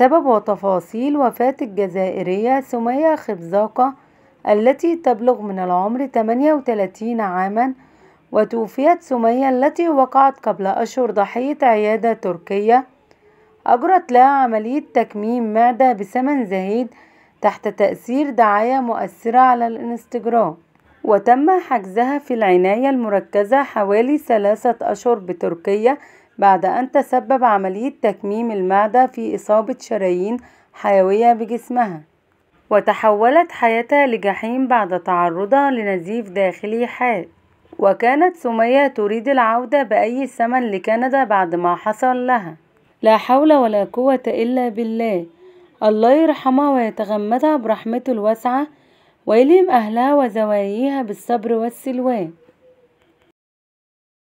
سبب وتفاصيل وفاة الجزائرية سمية خبزاقة التي تبلغ من العمر 38 عاما وتوفيت سمية التي وقعت قبل أشهر ضحية عيادة تركية أجرت لها عملية تكميم معدة بسمن زهيد تحت تأثير دعاية مؤثرة على الإنستجرام وتم حجزها في العناية المركزة حوالي ثلاثة أشهر بتركيا بعد أن تسبب عملية تكميم المعدة في إصابة شرايين حيوية بجسمها وتحولت حياتها لجحيم بعد تعرضها لنزيف داخلي حاد وكانت سمية تريد العودة بأي ثمن لكندا بعد ما حصل لها لا حول ولا قوة إلا بالله الله يرحمها ويتغمدها برحمته الواسعة ويلهم أهلها وزواياها بالصبر والسلوان